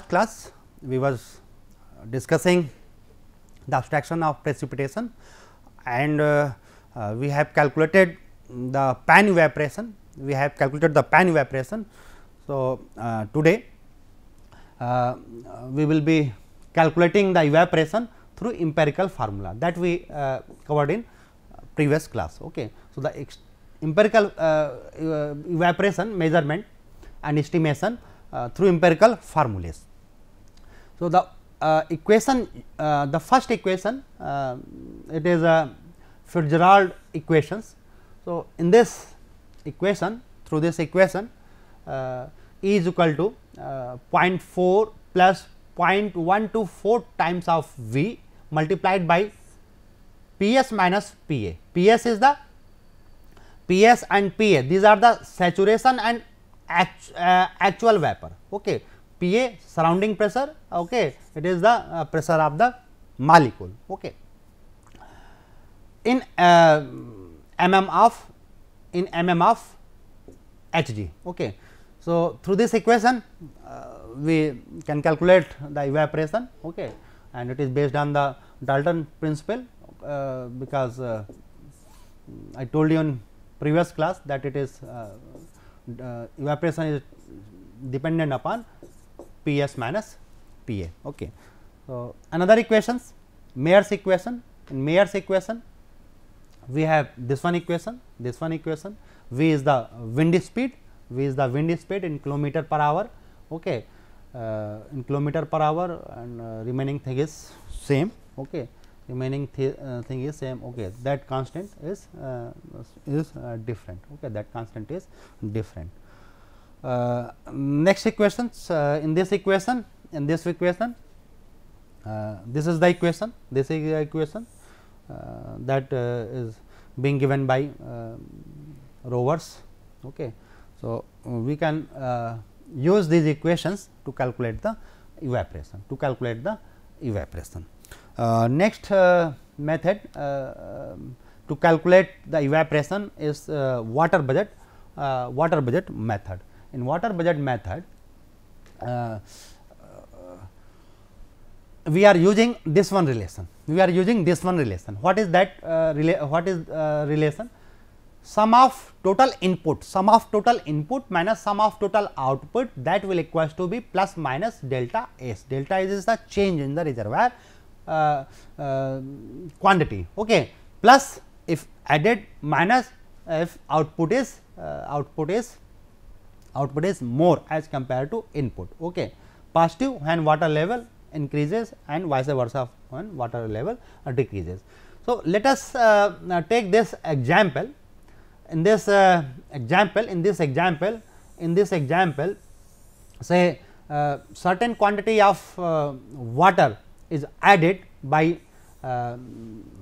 last class we was discussing the abstraction of precipitation and uh, uh, we have calculated the pan evaporation we have calculated the pan evaporation. So, uh, today uh, we will be calculating the evaporation through empirical formula that we uh, covered in previous class. Okay. So, the empirical uh, evaporation measurement and estimation through empirical formulas. So, the uh, equation uh, the first equation uh, it is a Fitzgerald equations. So, in this equation through this equation uh, E is equal to uh, 0.4 plus 0.124 times of V multiplied by P s minus P a. P s is the P s and P a these are the saturation and actu uh, actual vapor. Okay. PA surrounding pressure okay it is the uh, pressure of the molecule okay in uh, mm of in mm of hg okay so through this equation uh, we can calculate the evaporation okay and it is based on the dalton principle uh, because uh, i told you in previous class that it is uh, uh, evaporation is dependent upon P s minus P a. Okay. So, another equations Mayer's equation in Mayer's equation we have this one equation this one equation V is the wind speed V is the wind speed in kilometer per hour okay uh, in kilometer per hour and uh, remaining thing is same okay remaining uh, thing is same okay that constant is uh, is uh, different okay that constant is different uh, next equations uh, in this equation in this equation uh, this is the equation this is the equation uh, that uh, is being given by uh, rovers okay so we can use these equations to calculate the evaporation to calculate the evaporation next method um, to calculate the evaporation is water budget water budget method in water budget method uh, uh, we are using this one relation we are using this one relation what is that uh, rela what is uh, relation sum of total input sum of total input minus sum of total output that will equal to be plus minus delta s delta s is the change in the reservoir uh, uh quantity okay plus if added minus if output is uh, output is output is more as compared to input okay positive when water level increases and vice versa when water level uh, decreases so let us uh, uh, take this example in this uh, example in this example in this example say uh, certain quantity of uh, water is added by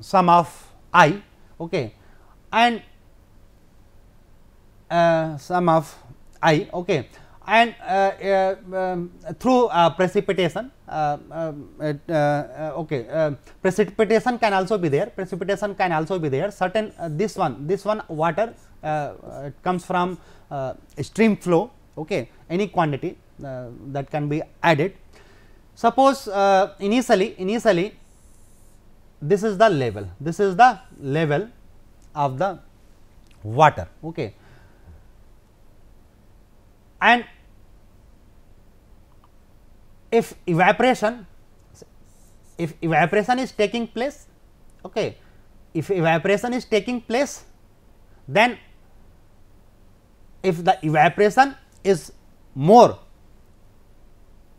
sum of i okay and sum of I. Okay. And uh, uh, um, through uh, precipitation, um, okay, um, precipitation can also be there. Precipitation can also be there. Certain this one, this one water comes from stream flow. Okay, any quantity that can be added. Suppose initially, initially this is the level this is the level of the water okay and if evaporation if evaporation is taking place okay if evaporation is taking place then if the evaporation is more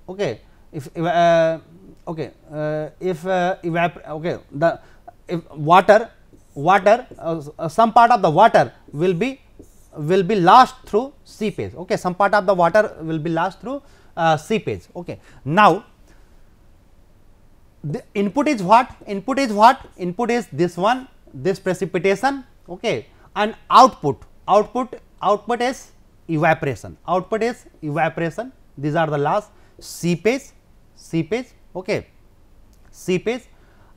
okay if uh, okay uh, if uh, evap okay the if water water uh, some part of the water will be will be lost through seepage okay some part of the water will be lost through uh, seepage okay now the input is what input is what input is this one this precipitation okay and output output output is evaporation output is evaporation these are the last seepage seepage okay seepage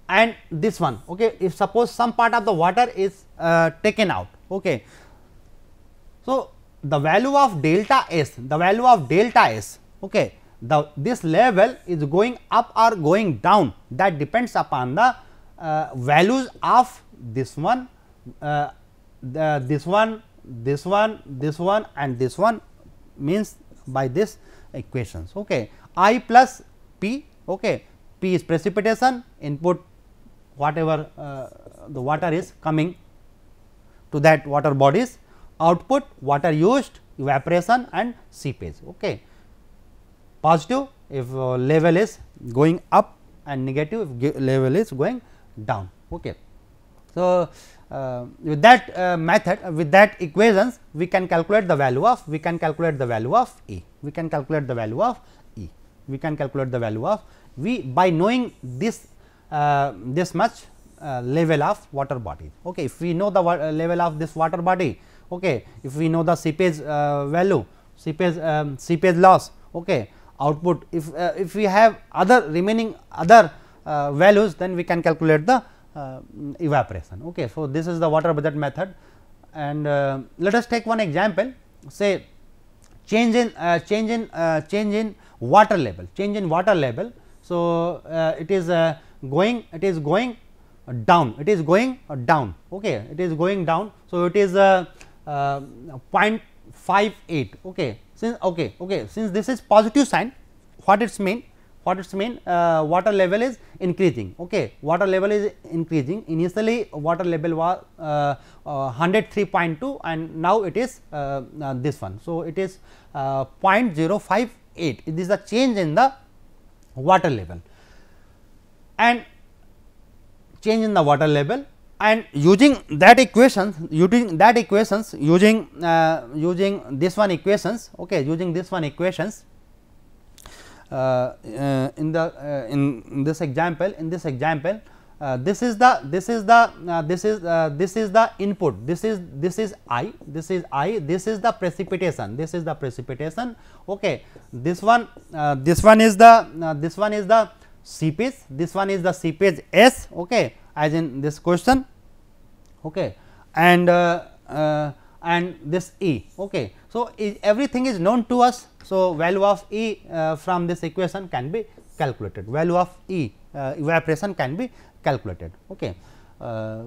and this one okay if suppose some part of the water is uh, taken out okay so, the value of delta S, the value of delta S, okay, the this level is going up or going down that depends upon the uh, values of this one, uh, the, this one, this one, this one and this one means by this equations. Okay. I plus P, okay. P is precipitation input whatever uh, the water is coming to that water bodies output water used evaporation and seepage okay positive if uh, level is going up and negative if level is going down okay so uh, with that uh, method with that equations we can calculate the value of we can calculate the value of e we can calculate the value of e we can calculate the value of v by knowing this uh, this much uh, level of water body okay if we know the level of this water body okay if we know the seepage uh, value seepage um, seepage loss okay output if uh, if we have other remaining other uh, values then we can calculate the uh, evaporation okay so this is the water budget method and uh, let us take one example say change in uh, change in change in water level change in water level so it is going it is going down it is going down okay it is going down so it is uh, uh, 0.58 okay since okay okay since this is positive sign what its mean what its mean uh, water level is increasing okay water level is increasing initially water level was uh, uh, 103.2 and now it is uh, uh, this one so it is 0.058 it is a change in the water level and change in the water level and using that equations using that equations using uh, using this one equations okay using this one equations uh, uh, in the uh, in, in, this example in this example uh, this is the this is the uh, this is this is the input this is this is i this is i this is the precipitation this is the precipitation okay this one this one is the this one is the seepage this one is the seepage s okay as in this question okay and uh, uh, and this E. Okay. So, is everything is known to us. So, value of E uh, from this equation can be calculated, value of E uh, evaporation can be calculated. Okay. Uh,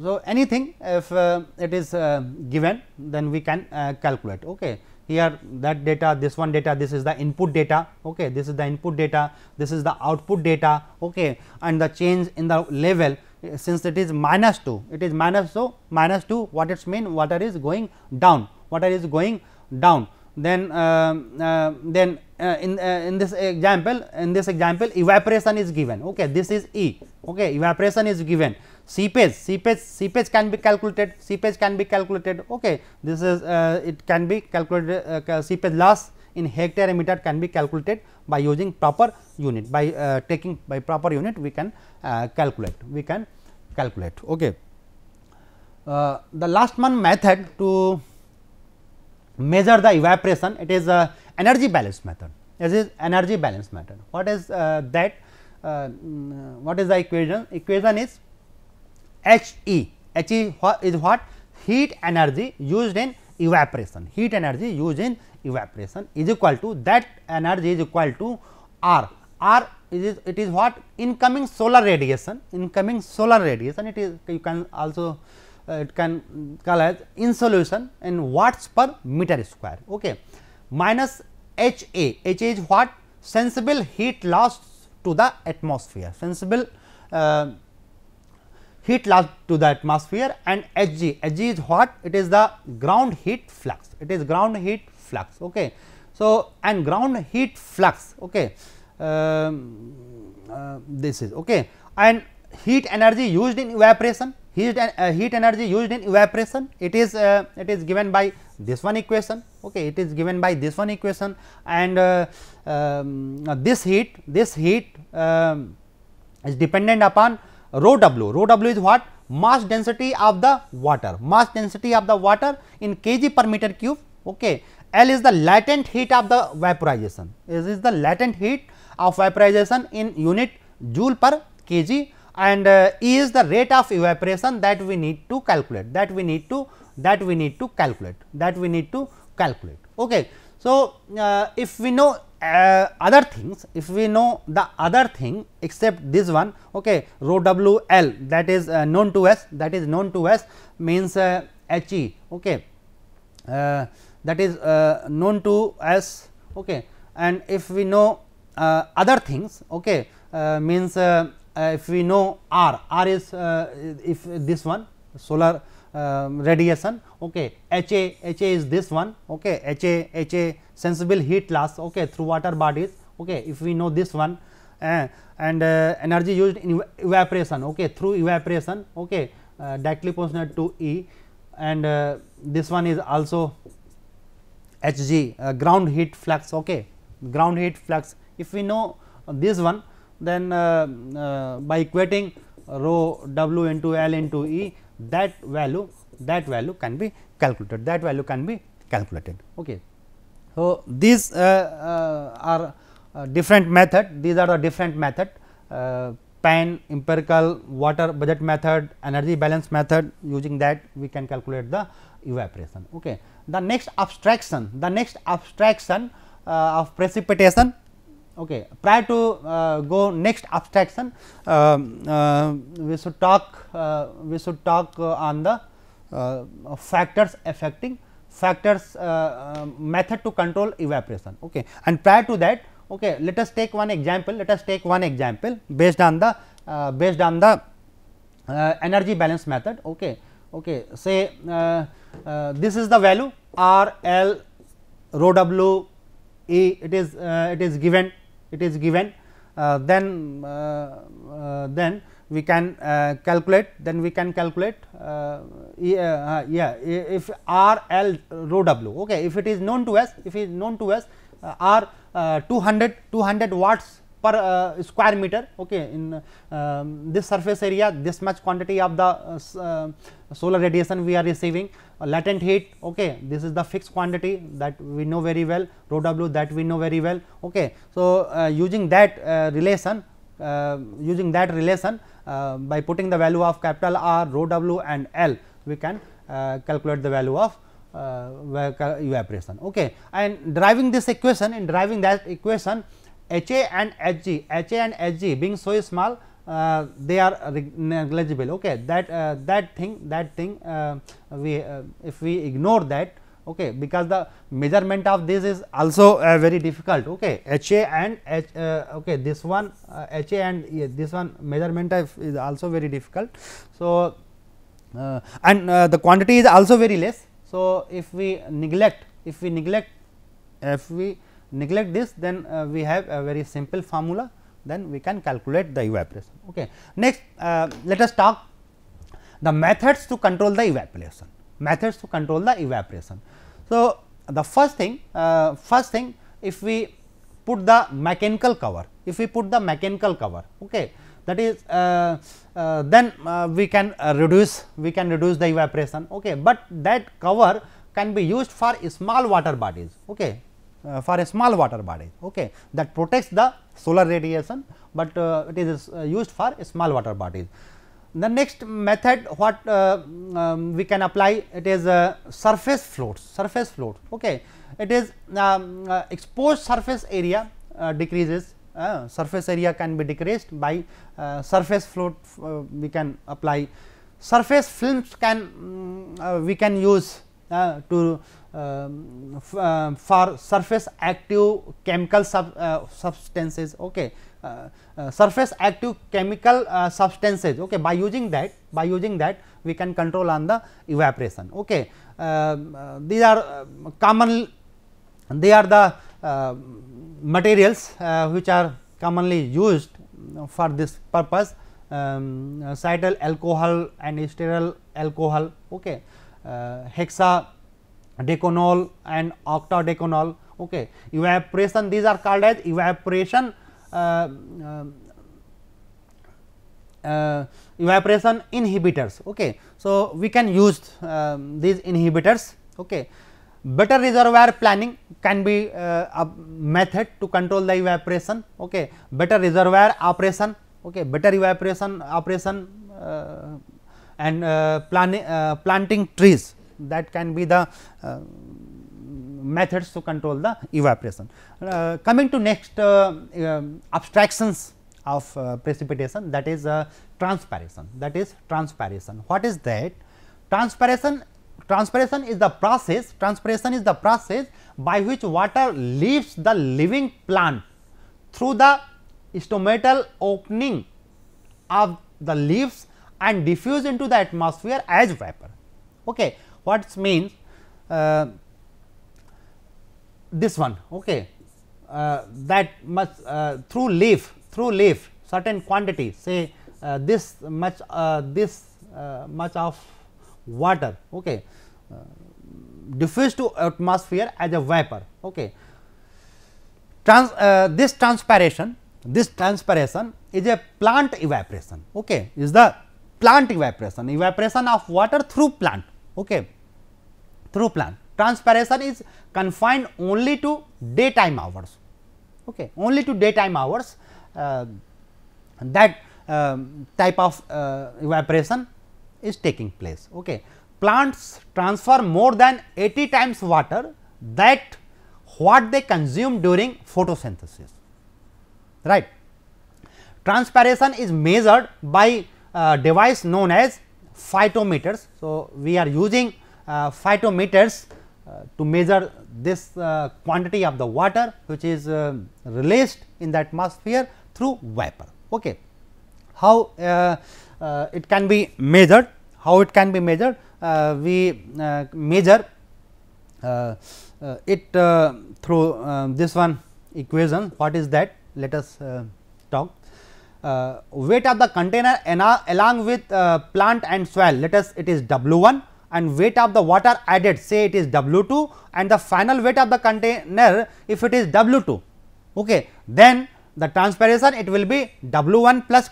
so, anything if uh, it is given then we can calculate. Okay. Here that data, this one data, this is the input data, okay. this is the input data, this is the output data okay. and the change in the level since it is minus 2 it is minus so minus 2 what it's means? water is going down water is going down then uh, uh, then uh, in uh, in this example in this example evaporation is given okay this is e okay evaporation is given seepage seepage seepage can be calculated seepage can be calculated okay this is uh, it can be calculated uh, seepage loss in hectare meter can be calculated by using proper unit by taking by proper unit we can calculate we can calculate. Okay. Uh, the last one method to measure the evaporation it is uh, energy balance method this is energy balance method what is uh, that uh, mm, what is the equation equation is h e h e is what heat energy used in evaporation heat energy used in evaporation is equal to that energy is equal to r R it is, it is what incoming solar radiation, incoming solar radiation it is you can also uh, it can call as insulation in watts per meter square okay. minus HA is what sensible heat loss to the atmosphere, sensible uh, heat loss to the atmosphere and H G, H G is what it is the ground heat flux, it is ground heat flux. Okay. So, and ground heat flux. Okay. Um, uh, this is okay and heat energy used in evaporation heat and uh, heat energy used in evaporation it is uh, it is given by this one equation okay it is given by this one equation and uh, um, this heat this heat um, is dependent upon rho w rho w is what mass density of the water mass density of the water in kg per meter cube okay l is the latent heat of the vaporization this is the latent heat of vaporization in unit joule per kg and uh, E is the rate of evaporation that we need to calculate that we need to that we need to calculate that we need to calculate. Okay. So, uh, if we know uh, other things if we know the other thing except this one okay rho w l that is uh, known to us that is known to us means uh, h e okay uh, that is known to us okay and if we know uh, other things okay uh, means uh, if we know r r is if this one solar um, radiation okay ha ha is this one okay ha ha sensible heat loss okay through water bodies okay if we know this one uh, and uh, energy used in evaporation okay through evaporation okay uh, directly proportional to e and this one is also hg ground heat flux okay ground heat flux if we know this one then uh, uh, by equating rho w into L into E that value that value can be calculated that value can be calculated. Okay. So, these uh, are different method these are the different method PAN empirical water budget method energy balance method using that we can calculate the evaporation. Okay. The next abstraction the next abstraction uh, of precipitation Okay. Prior to uh, go next abstraction, um, uh, we should talk uh, we should talk uh, on the factors affecting factors method to control evaporation. Okay. And prior to that, okay, let us take one example. Let us take one example based on the based on the energy balance method. Okay. Okay. Say this is the value R L rho w e it is uh, it is given it is given uh, then uh, uh then we can uh, calculate then we can calculate uh, yeah, yeah if r l rho w okay if it is known to us if it is known to us r 200 200 watts per uh, square meter okay in uh, this surface area this much quantity of the uh, solar radiation we are receiving latent heat okay this is the fixed quantity that we know very well rho w that we know very well okay so uh, using that uh, relation uh, using that relation uh, by putting the value of capital r rho w and l we can uh, calculate the value of uh, evaporation okay and driving this equation in driving that equation ha and hg ha and hg being so small uh, they are negligible okay that uh, that thing that thing uh, we uh, if we ignore that okay because the measurement of this is also uh, very difficult okay ha and h uh, okay this one ha and this one measurement is also very difficult so and the quantity is also very less so if we neglect if we neglect if we neglect this then we have a very simple formula then we can calculate the evaporation. Okay. Next, uh, let us talk the methods to control the evaporation, methods to control the evaporation. So, the first thing, uh, first thing if we put the mechanical cover, if we put the mechanical cover, okay, that is uh, uh, then uh, we can uh, reduce we can reduce the evaporation okay but that cover can be used for small water bodies okay uh, for a small water body okay that protects the solar radiation but uh, it is uh, used for small water bodies the next method what uh, um, we can apply it is uh, surface floats surface float okay it is um, uh, exposed surface area decreases surface area can be decreased by surface float we can apply surface films can um, we can use uh, to uh, for surface active chemical sub, uh, substances okay uh, uh, surface active chemical uh, substances okay by using that by using that we can control on the evaporation okay these are common they are the materials which are commonly used for this purpose um, alcohol and sterol alcohol okay uh, hexadecanol and octadecanol. Okay. Evaporation these are called as evaporation uh, uh, uh evaporation inhibitors okay so we can use um, these inhibitors okay better reservoir planning can be uh, a method to control the evaporation okay better reservoir operation okay better evaporation operation and uh, uh, planting trees that can be the uh, methods to control the evaporation. coming to next abstractions of uh, precipitation that is uh, transpiration that is transpiration what is that transpiration transpiration is the process transpiration is the process by which water leaves the living plant through the stomatal opening of the leaves and diffuse into the atmosphere as vapor. Okay. What means uh, this one okay, uh, that much uh, through leaf through leaf certain quantity say uh, this much uh, this uh, much of water okay, diffuse to atmosphere as a vapor. Okay. Trans, this transpiration this transpiration is a plant evaporation okay is the plant evaporation, evaporation of water through plant, okay, through plant. Transpiration is confined only to daytime hours, okay, only to daytime hours uh, that uh, type of uh, evaporation is taking place, okay. Plants transfer more than 80 times water that what they consume during photosynthesis, right. Transpiration is measured by uh, device known as phytometers. So, we are using uh, phytometers uh, to measure this quantity of the water which is released in the atmosphere through vapor. Okay. How it can be measured? How it can be measured? we measure uh, uh, it uh, through this one equation what is that let us talk uh, weight of the container along with uh, plant and soil let us it is W1 and weight of the water added say it is W2 and the final weight of the container if it is W2 okay then the transpiration it will be W1 plus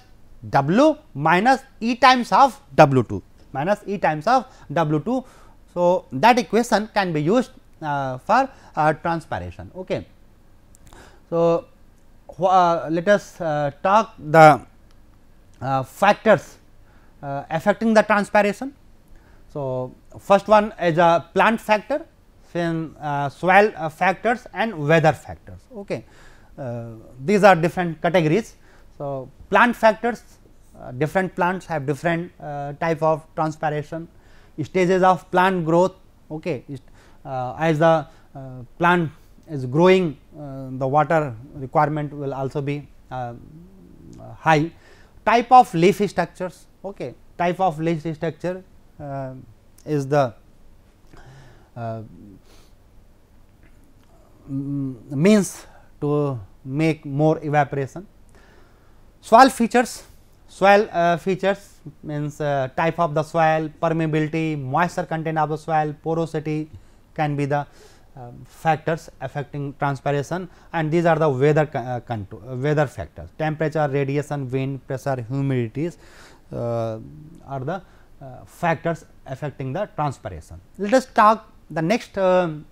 W minus E times of W2 minus E times of W2 so that equation can be used uh, for uh, transpiration okay so uh, let us uh, talk the uh, factors affecting the transpiration. So, first one is a plant factor, then soil factors and weather factors. Okay. these are different categories. So, plant factors different plants have different type of transpiration stages of plant growth okay uh, as the uh, plant is growing uh, the water requirement will also be uh, high. Type of leafy structures okay. type of leafy structure uh, is the means to make more evaporation. Soil features, soil uh, features means uh, type of the soil, permeability, moisture content of the soil, porosity can be the um, factors affecting transpiration and these are the weather uh, control, uh, weather factors temperature radiation wind pressure humidities uh, are the factors affecting the transpiration let us talk the next um,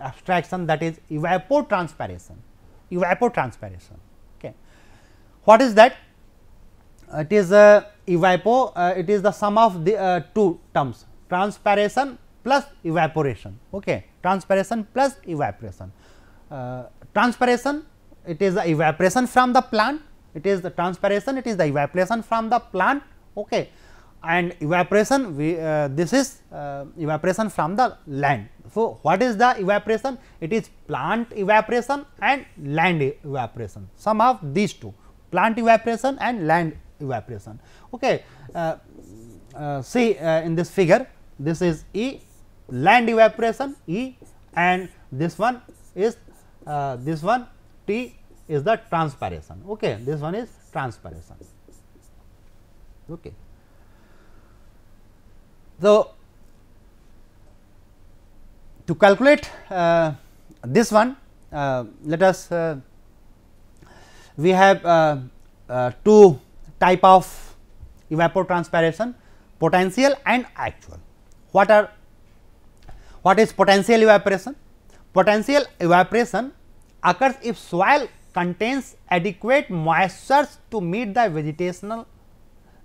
abstraction that is evapotranspiration evapotranspiration okay what is that it is uh, evapo uh, it is the sum of the uh, two terms transpiration plus evaporation okay transpiration plus evaporation. Uh, transpiration it is the evaporation from the plant, it is the transpiration, it is the evaporation from the plant okay. and evaporation we, uh, this is uh, evaporation from the land. So, what is the evaporation? It is plant evaporation and land evaporation, Some of these two plant evaporation and land evaporation. Okay. Uh, uh see uh, in this figure, this is E land evaporation E and this one is uh, this one T is the transpiration. Okay, this one is transpiration. Okay. So, to calculate uh, this one, uh, let us uh, we have uh, uh, two type of evapotranspiration potential and actual. What are what is potential evaporation? Potential evaporation occurs if soil contains adequate moisture to meet the vegetational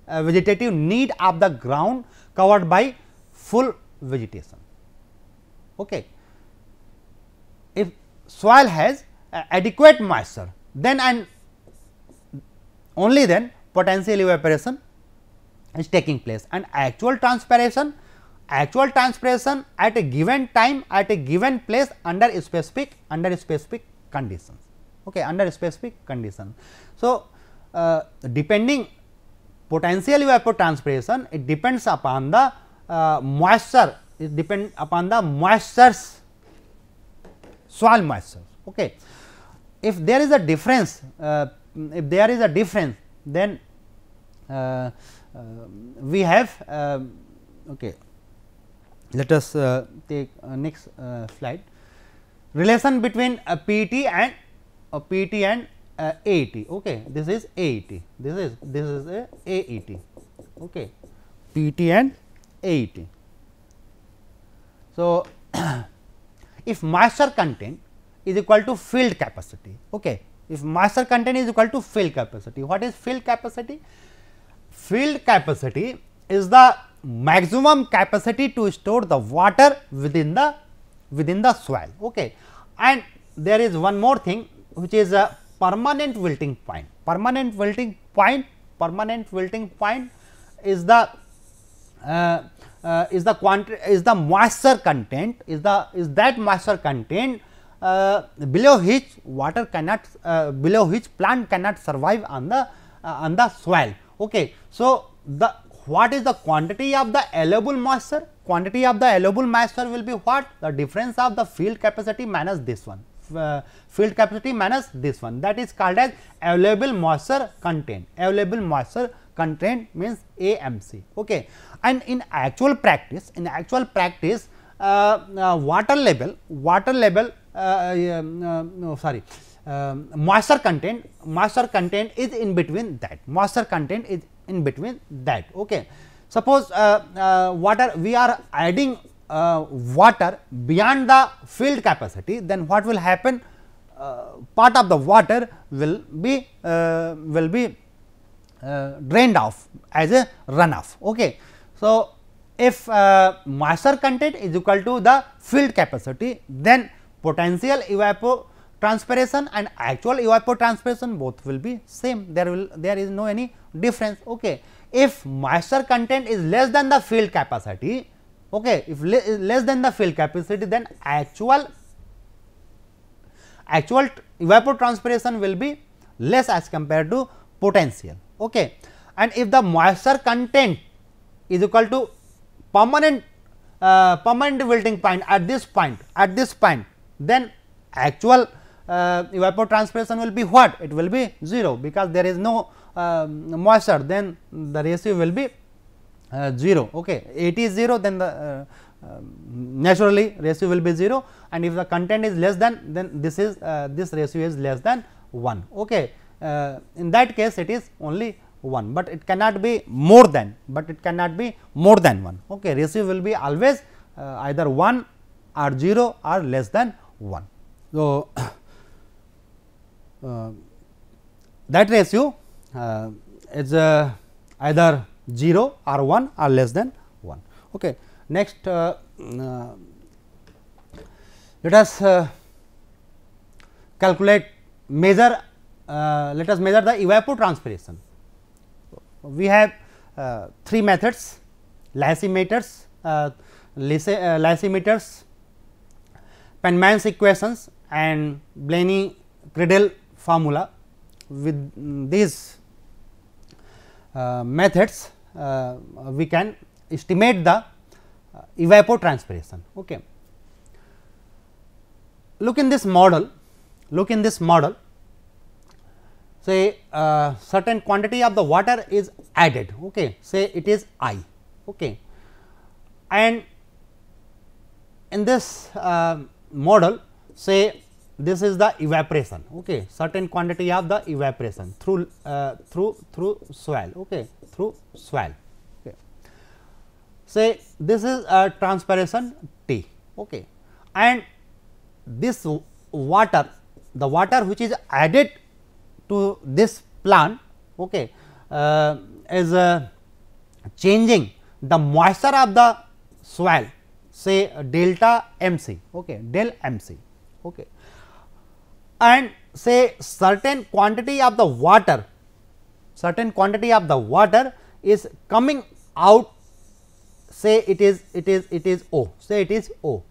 uh, vegetative need of the ground covered by full vegetation. Okay. If soil has uh, adequate moisture, then and only then potential evaporation is taking place and actual transpiration actual transpiration at a given time at a given place under specific under specific conditions okay under specific condition so uh, depending potential evapotranspiration it depends upon the uh, moisture it depend upon the moistures soil moisture okay if there is a difference uh, if there is a difference then uh, uh, we have uh, okay let us uh, take uh, next uh, slide relation between a pt and a pt and uh, okay this is aet this is this is a aet okay pt and AT. so if moisture content is equal to filled capacity okay if moisture content is equal to filled capacity what is filled capacity filled capacity is the maximum capacity to store the water within the within the soil okay and there is one more thing which is a permanent wilting point permanent wilting point permanent wilting point is the uh, uh, is the quantity is the moisture content is the is that moisture content uh, below which water cannot uh, below which plant cannot survive on the uh, on the soil okay so the what is the quantity of the allowable moisture? Quantity of the allowable moisture will be what? The difference of the field capacity minus this one, uh, field capacity minus this one that is called as allowable moisture content. Allowable moisture content means AMC. Okay. And in actual practice, in actual practice, uh, uh, water level, water level, uh, um, uh, no, sorry, um, moisture content, moisture content is in between that. Moisture content is in between that okay suppose uh, uh, water we are adding uh, water beyond the filled capacity then what will happen uh, part of the water will be uh, will be uh, drained off as a runoff okay so if moisture content is equal to the filled capacity then potential evapo transpiration and actual evapotranspiration both will be same there will there is no any difference okay if moisture content is less than the field capacity okay if le less than the field capacity then actual actual evapotranspiration will be less as compared to potential okay and if the moisture content is equal to permanent uh, permanent wilting point at this point at this point then actual uh, evapotranspiration will be what? It will be 0 because there is no uh, moisture then the ratio will be uh, 0. Okay. 80 is 0 then the uh, um, naturally ratio will be 0 and if the content is less than then this is uh, this ratio is less than 1. Okay. Uh, in that case it is only 1, but it cannot be more than but it cannot be more than 1. Okay. Ratio will be always either 1 or 0 or less than 1. So, Um, that ratio uh, is uh, either 0 or 1 or less than 1. Okay. Next, uh, mm, let us calculate measure let us measure the evapotranspiration. We have three methods lysimeters, uh, lysimeters, Penman's equations and Blaney Cradle formula with mm, these uh, methods uh, we can estimate the uh, evapotranspiration. Okay. Look in this model, look in this model say uh, certain quantity of the water is added okay say it is i okay and in this uh, model say this is the evaporation okay certain quantity of the evaporation through uh, through through soil okay through swell. okay. say this is a transpiration t okay and this water the water which is added to this plant okay uh, is uh, changing the moisture of the soil say uh, delta mc okay del mc okay and say certain quantity of the water, certain quantity of the water is coming out say it is it is it is O say it is O.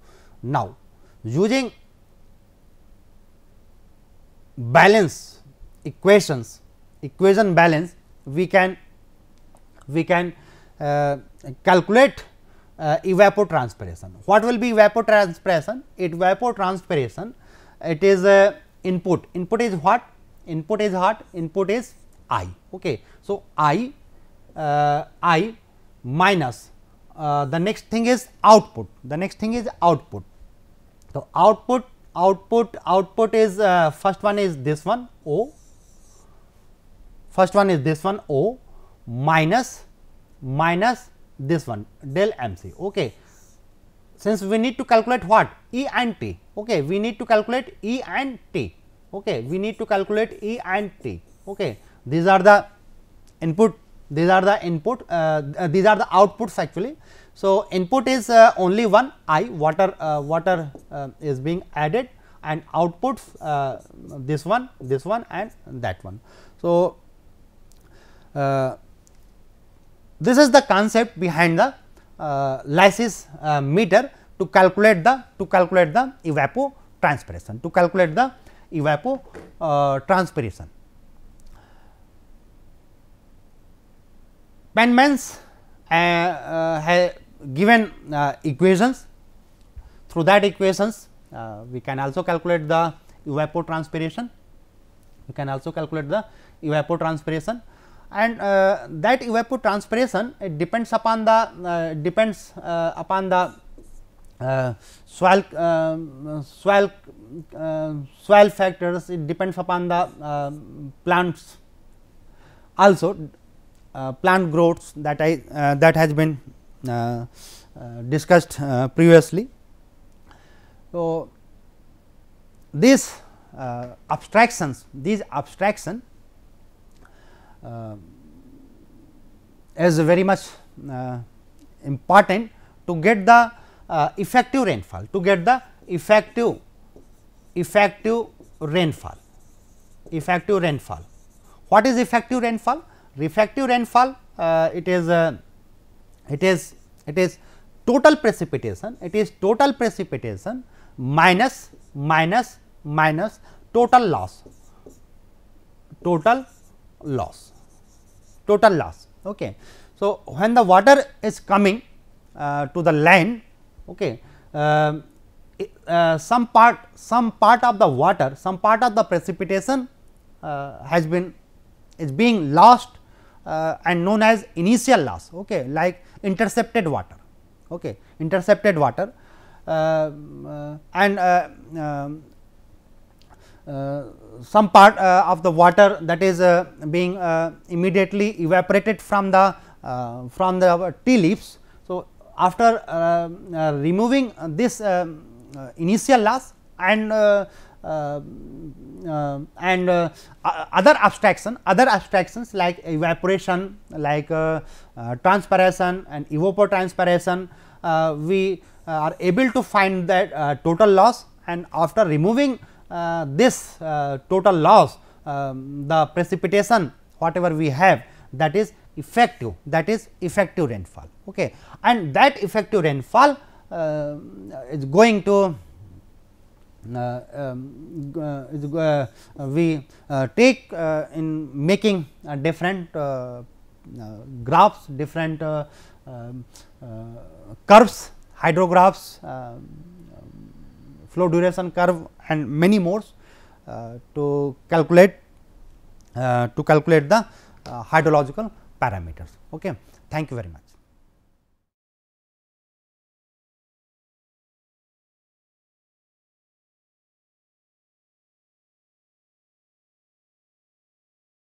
Now, using balance equations equation balance we can we can uh, calculate uh, evapotranspiration. What will be evapotranspiration? It evapotranspiration it is a uh, input input is what input is what input is i okay so i uh, i minus uh, the next thing is output the next thing is output so output output output is uh, first one is this one o first one is this one o minus minus this one del mc okay since we need to calculate what E and T, okay, we need to calculate E and T, okay, we need to calculate E and T, okay. These are the input, these are the input, uh, uh, these are the outputs actually. So, input is uh, only one I, water, uh, water uh, is being added and outputs uh, this one, this one and that one. So, this is the concept behind the uh, lysis uh, meter to calculate the to calculate the evapotranspiration to calculate the evapotranspiration. Uh, Penman's uh, given equations through that equations we can also calculate the evapotranspiration we can also calculate the evapotranspiration and uh, that evapotranspiration it depends upon the uh, depends uh, upon the uh, soil uh, soil uh, soil factors it depends upon the uh, plants also uh, plant growths that i uh, that has been uh, uh, discussed uh, previously so these uh, abstractions these abstraction is um, very much uh, important to get the uh, effective rainfall, to get the effective effective rainfall, effective rainfall. What is effective rainfall? Effective rainfall uh, it is it is it is total precipitation it is total precipitation minus minus minus total loss total loss total loss. Okay. So, when the water is coming uh, to the land, okay, uh, uh, some part some part of the water, some part of the precipitation uh, has been is being lost uh, and known as initial loss, okay, like intercepted water, okay, intercepted water, uh, and um, some part uh, of the water that is uh, being uh, immediately evaporated from the from the tea leaves. So, after removing this initial loss and uh, uh, and uh, other abstraction other abstractions like evaporation like transpiration and evapotranspiration we are able to find that total loss and after removing uh, this uh, total loss um, the precipitation whatever we have that is effective that is effective rainfall okay and that effective rainfall uh, is going to uh, um, uh, uh, we take in making different graphs different um, curves hydrographs um, flow duration curve and many more uh, to calculate uh, to calculate the uh, hydrological parameters. Okay. Thank you very much.